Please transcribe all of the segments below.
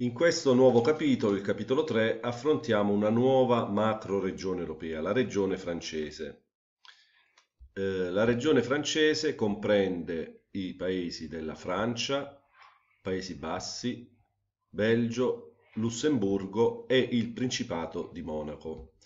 In questo nuovo capitolo, il capitolo 3, affrontiamo una nuova macro regione europea, la regione francese. Eh, la regione francese comprende i paesi della Francia, Paesi Bassi, Belgio, Lussemburgo e il Principato di Monaco.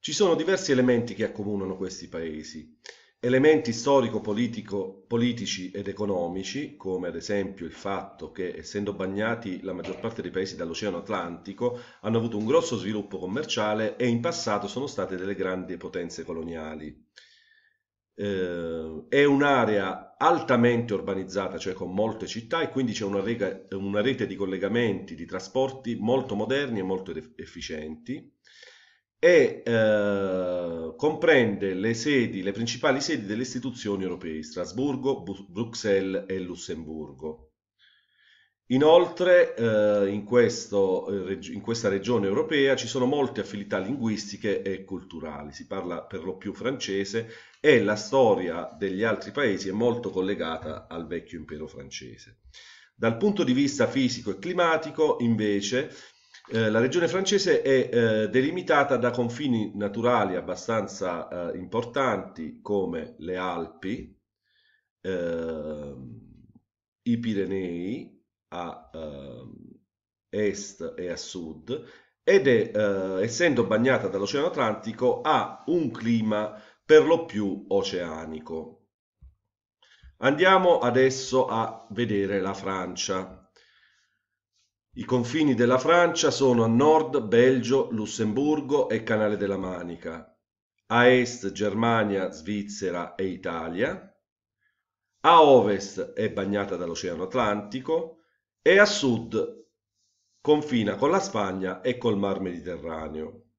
Ci sono diversi elementi che accomunano questi paesi. Elementi storico-politici ed economici, come ad esempio il fatto che, essendo bagnati la maggior parte dei paesi dall'Oceano Atlantico, hanno avuto un grosso sviluppo commerciale e in passato sono state delle grandi potenze coloniali. Eh, è un'area altamente urbanizzata, cioè con molte città, e quindi c'è una, una, rete di collegamenti, di trasporti molto moderni e molto efficienti e eh, comprende le, sedi, le principali sedi delle istituzioni europee, Strasburgo, Bu Bruxelles e Lussemburgo. Inoltre eh, in, questo, eh, in, questa regione europea ci sono molte affinità linguistiche e culturali, si parla per lo più francese e la storia degli altri paesi è molto collegata al vecchio impero francese. Dal punto di vista fisico e climatico invece eh, la regione francese è eh, delimitata da confini naturali abbastanza eh, importanti come le Alpi, ehm, i Pirenei a ehm, est e a sud ed è, eh, essendo bagnata dall'Oceano Atlantico, ha un clima per lo più oceanico. Andiamo adesso a vedere la Francia. I confini della Francia sono a nord Belgio, Lussemburgo e Canale della Manica, a est Germania, Svizzera e Italia, a ovest è bagnata dall'Oceano Atlantico e a sud confina con la Spagna e col Mar Mediterraneo.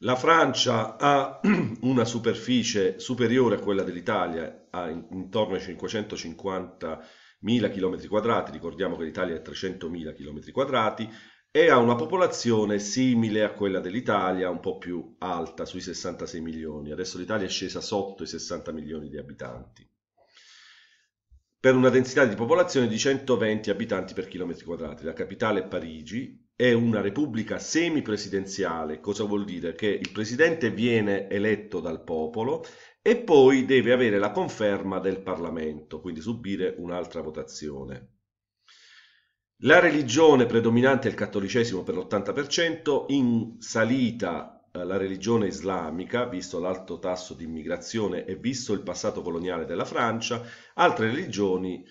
La Francia ha una superficie superiore a quella dell'Italia, intorno ai 550 km 1000 km quadrati, ricordiamo che l'Italia è 300.000 km quadrati, e ha una popolazione simile a quella dell'Italia, un po' più alta, sui 66 milioni. Adesso l'Italia è scesa sotto i 60 milioni di abitanti, per una densità di popolazione di 120 abitanti per chilometri quadrati. La capitale è Parigi, è una repubblica semipresidenziale, cosa vuol dire? Che il presidente viene eletto dal popolo e poi deve avere la conferma del Parlamento, quindi subire un'altra votazione. La religione predominante è il cattolicesimo per l'80%, in salita eh, la religione islamica, visto l'alto tasso di immigrazione e visto il passato coloniale della Francia, altre religioni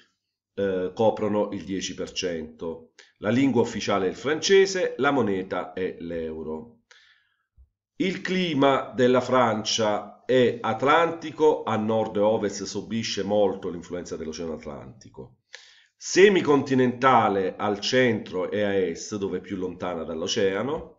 eh, coprono il 10%. La lingua ufficiale è il francese, la moneta è l'euro. Il clima della Francia è atlantico, a nord e ovest subisce molto l'influenza dell'Oceano Atlantico. Semicontinentale al centro e a est, dove è più lontana dall'oceano.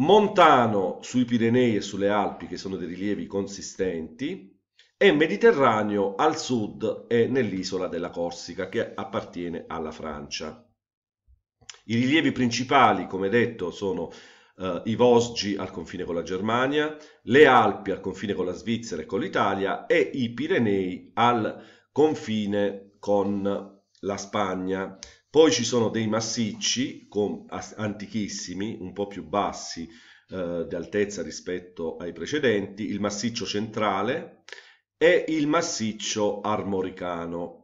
Montano sui Pirenei e sulle Alpi, che sono dei rilievi consistenti. E Mediterraneo al sud e nell'isola della Corsica, che appartiene alla Francia. I rilievi principali, come detto, sono eh, i Vosgi al confine con la Germania, le Alpi al confine con la Svizzera e con l'Italia e i Pirenei al confine con la Spagna. Poi ci sono dei massicci con, antichissimi, un po' più bassi eh, di altezza rispetto ai precedenti, il massiccio centrale e il massiccio armoricano.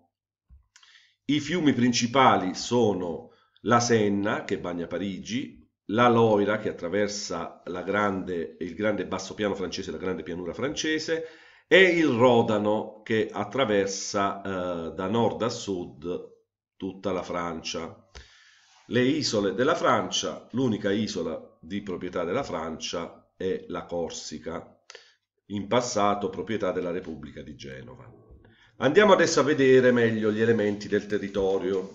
I fiumi principali sono la Senna che bagna Parigi, la Loira che attraversa grande, il grande basso piano francese la grande pianura francese e il Rodano che attraversa eh, da nord a sud tutta la Francia. Le isole della Francia, l'unica isola di proprietà della Francia è la Corsica, in passato proprietà della Repubblica di Genova. Andiamo adesso a vedere meglio gli elementi del territorio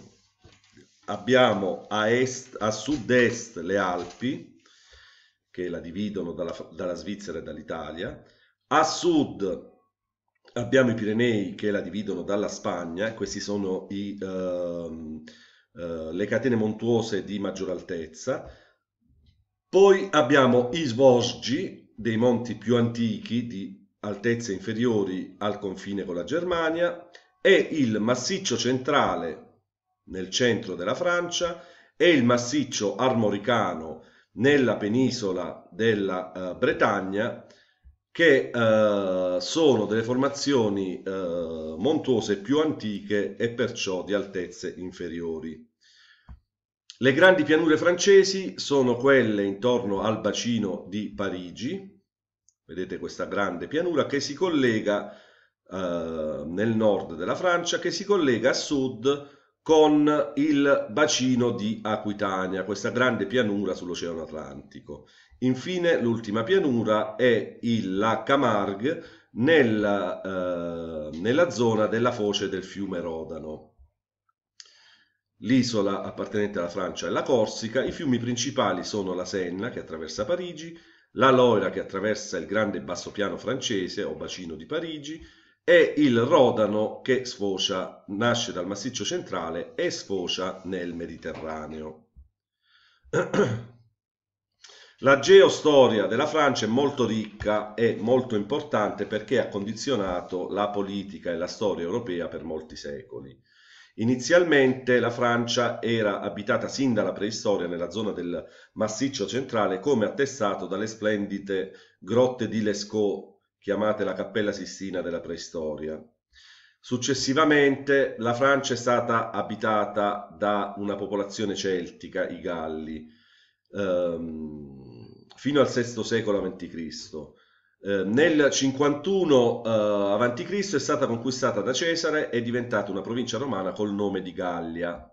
abbiamo a, est, a sud-est le Alpi, che la dividono dalla, dalla Svizzera e dall'Italia, a sud abbiamo i Pirenei che la dividono dalla Spagna, queste sono i, uh, uh, le catene montuose di maggior altezza, poi abbiamo i Svosgi, dei monti più antichi di altezze inferiori al confine con la Germania, e il massiccio centrale nel centro della Francia e il massiccio armoricano nella penisola della eh, Bretagna che eh, sono delle formazioni eh, montuose più antiche e perciò di altezze inferiori. Le grandi pianure francesi sono quelle intorno al bacino di Parigi, vedete questa grande pianura che si collega eh, nel nord della Francia, che si collega a sud con il bacino di Aquitania, questa grande pianura sull'Oceano Atlantico. Infine l'ultima pianura è il, la Camargue nella, eh, nella zona della foce del fiume Rodano. L'isola appartenente alla Francia è la Corsica, i fiumi principali sono la Senna che attraversa Parigi, la Loira che attraversa il grande bassopiano francese o bacino di Parigi, è il Rodano che sfocia, nasce dal massiccio centrale e sfocia nel Mediterraneo. La geostoria della Francia è molto ricca e molto importante perché ha condizionato la politica e la storia europea per molti secoli. Inizialmente la Francia era abitata sin dalla preistoria nella zona del massiccio centrale come attestato dalle splendide grotte di Lescaut chiamate la Cappella Sistina della preistoria. Successivamente la Francia è stata abitata da una popolazione celtica, i Galli, ehm, fino al VI secolo a.C. Eh, nel 51 eh, a.C. è stata conquistata da Cesare e diventata una provincia romana col nome di Gallia.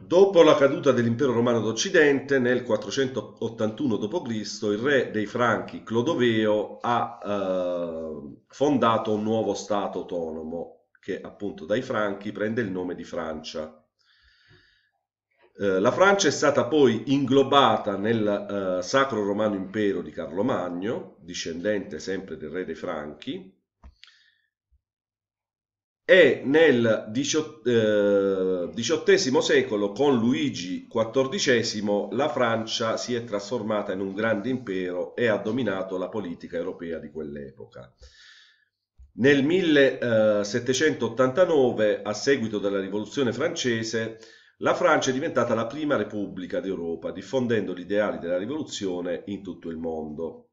Dopo la caduta dell'impero romano d'Occidente, nel 481 d.C., il re dei Franchi Clodoveo ha eh, fondato un nuovo Stato autonomo che appunto dai Franchi prende il nome di Francia. Eh, la Francia è stata poi inglobata nel eh, Sacro Romano Impero di Carlo Magno, discendente sempre del re dei Franchi, e nel XVIII eh, secolo con Luigi XIV la Francia si è trasformata in un grande impero e ha dominato la politica europea di quell'epoca. Nel 1789, eh, a seguito della rivoluzione francese, la Francia è diventata la prima repubblica d'Europa, diffondendo gli ideali della rivoluzione in tutto il mondo.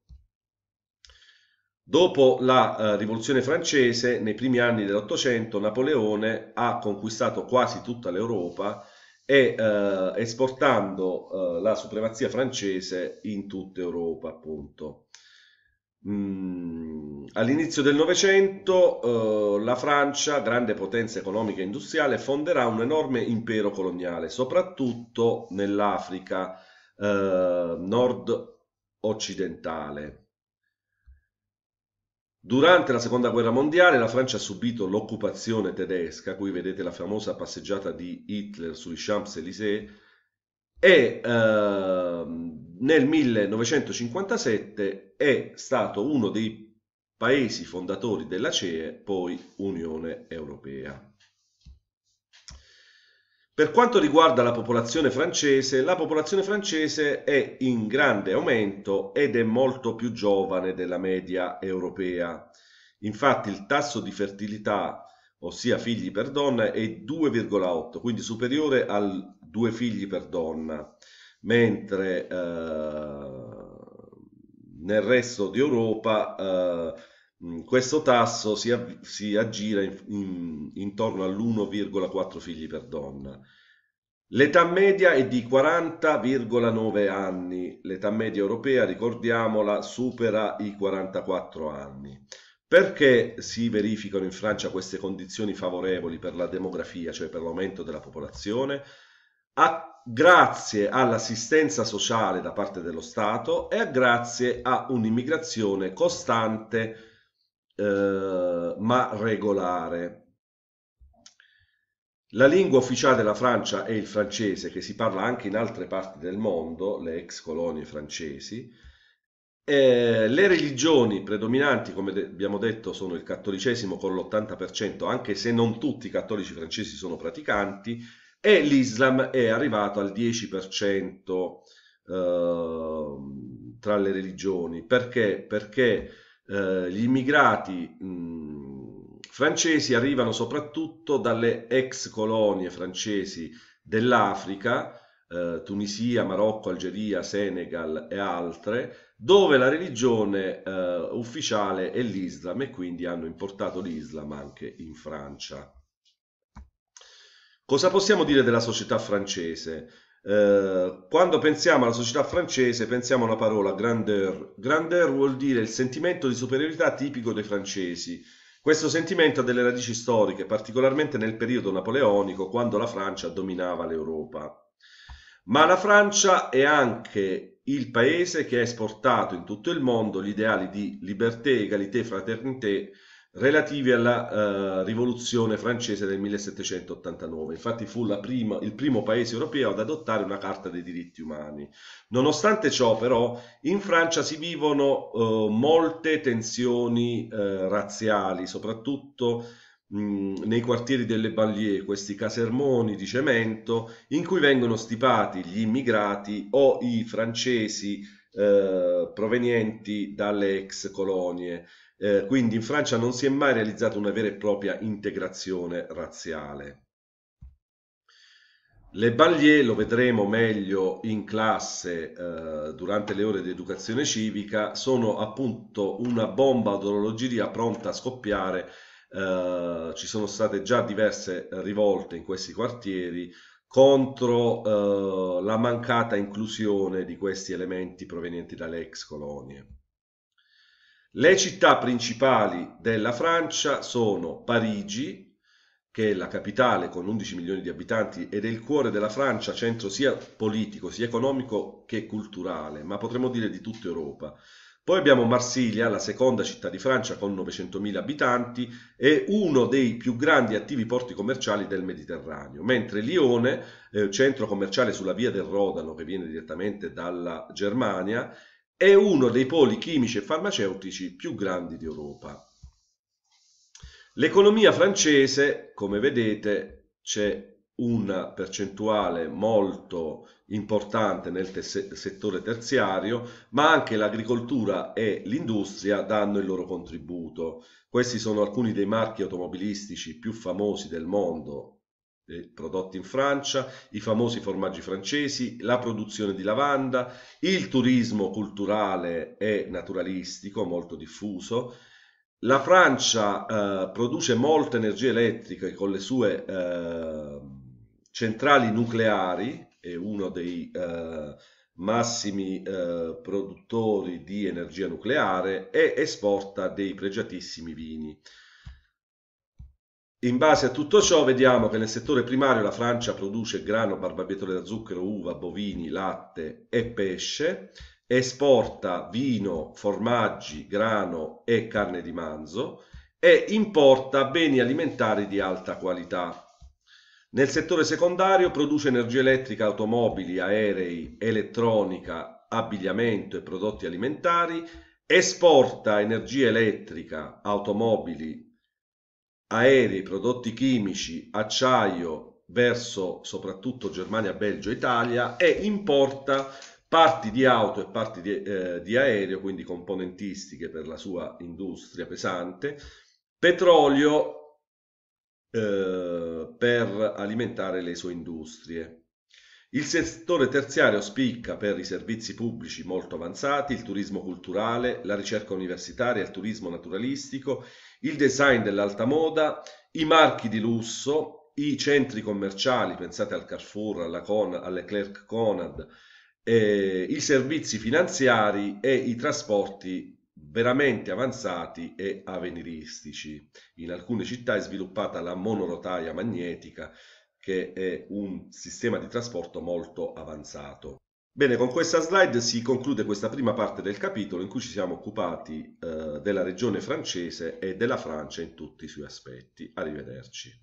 Dopo la eh, rivoluzione francese, nei primi anni dell'Ottocento, Napoleone ha conquistato quasi tutta l'Europa e eh, esportando eh, la supremazia francese in tutta Europa, appunto. Mm, all'inizio del Novecento eh, la Francia, grande potenza economica e industriale, fonderà un enorme impero coloniale, soprattutto nell'Africa eh, nord-occidentale. Durante la seconda guerra mondiale la Francia ha subito l'occupazione tedesca, qui vedete la famosa passeggiata di Hitler sui Champs-Élysées, e eh, nel 1957 è stato uno dei paesi fondatori della CE, poi Unione Europea. Per quanto riguarda la popolazione francese, la popolazione francese è in grande aumento ed è molto più giovane della media europea. Infatti il tasso di fertilità, ossia figli per donna, è 2,8, quindi superiore al 2 figli per donna, mentre eh, nel resto d'Europa eh, Mm, questo tasso si, si aggira in- in- intorno all'1,4 figli per donna. L'età media è di 40,9 anni, l'età media europea, ricordiamola, supera i 44 anni. Perché si verificano in Francia queste condizioni favorevoli per la demografia, cioè per l'aumento della popolazione? A, grazie all'assistenza sociale da parte dello Stato e a, grazie a un'immigrazione costante eh, ma regolare. La lingua ufficiale della Francia è il francese, che si parla anche in altre parti del mondo, le ex colonie francesi. Eh, le religioni predominanti, come de abbiamo detto, sono il cattolicesimo con l'80%, anche se non tutti i cattolici francesi sono praticanti, e l'Islam è arrivato al 10% eh, tra le religioni. Perché? Perché eh, gli immigrati mh, francesi arrivano soprattutto dalle ex colonie francesi dell'Africa, eh, Tunisia, Marocco, Algeria, Senegal e altre, dove la religione eh, ufficiale è l'Islam e quindi hanno importato l'Islam anche in Francia. Cosa possiamo dire della società francese? Eh, quando pensiamo alla società francese pensiamo alla parola grandeur. Grandeur vuol dire il sentimento di superiorità tipico dei francesi. Questo sentimento ha delle radici storiche, particolarmente nel periodo napoleonico, quando la Francia dominava l'Europa. Ma la Francia è anche il paese che ha esportato in tutto il mondo gli ideali di liberté, égalité, fraternité relativi alla eh, rivoluzione francese del 1789. Infatti fu prima, il primo paese europeo ad adottare una carta dei diritti umani. Nonostante ciò, però, in Francia si vivono eh, molte tensioni eh, razziali, soprattutto nei quartieri delle banlieue, questi casermoni di cemento in cui vengono stipati gli immigrati o i francesi eh, provenienti dalle ex colonie. Eh, quindi in Francia non si è mai realizzata una vera e propria integrazione razziale. Le Ballier lo vedremo meglio in classe eh, durante le ore di educazione civica, sono appunto una bomba d'orologeria pronta a scoppiare. Eh, ci sono state già diverse rivolte in questi quartieri contro eh, la mancata inclusione di questi elementi provenienti dalle ex colonie. Le città principali della Francia sono Parigi, che è la capitale con 11 milioni di abitanti ed è il cuore della Francia, centro sia politico, sia economico che culturale, ma potremmo dire di tutta Europa. Poi abbiamo Marsiglia, la seconda città di Francia con 900.000 abitanti e uno dei più grandi attivi porti commerciali del Mediterraneo, mentre Lione, eh, centro commerciale sulla via del Rodano che viene direttamente dalla Germania, è uno dei poli chimici e farmaceutici più grandi d'Europa. L'economia francese, come vedete, c'è una percentuale molto importante nel te settore terziario, ma anche l'agricoltura e l'industria danno il loro contributo. Questi sono alcuni dei marchi automobilistici più famosi del mondo eh, prodotti in Francia, i famosi formaggi francesi, la produzione di lavanda, il turismo culturale e naturalistico molto diffuso. La Francia eh, produce molta energia elettrica con le sue eh, centrali nucleari, è uno dei eh, massimi eh, produttori di energia nucleare e esporta dei pregiatissimi vini. In base a tutto ciò vediamo che nel settore primario la Francia produce grano, barbabietole da zucchero, uva, bovini, latte e pesce, esporta vino, formaggi, grano e carne di manzo e importa beni alimentari di alta qualità. Nel settore secondario produce energia elettrica, automobili, aerei, elettronica, abbigliamento e prodotti alimentari, esporta energia elettrica, automobili, aerei, prodotti chimici, acciaio verso soprattutto Germania, Belgio, Italia e importa parti di auto e parti di, eh, di aereo, quindi componentistiche per la sua industria pesante, petrolio eh, per alimentare le sue industrie. Il settore terziario spicca per i servizi pubblici molto avanzati, il turismo culturale, la ricerca universitaria, il turismo naturalistico, il design dell'alta moda, i marchi di lusso, i centri commerciali, pensate al Carrefour, alla Con, all'Eclerc Conad, eh, i servizi finanziari e i trasporti veramente avanzati e avveniristici. In alcune città è sviluppata la monorotaia magnetica che è un sistema di trasporto molto avanzato. Bene, con questa slide si conclude questa prima parte del capitolo in cui ci siamo occupati eh, della regione francese e della Francia in tutti i suoi aspetti. Arrivederci.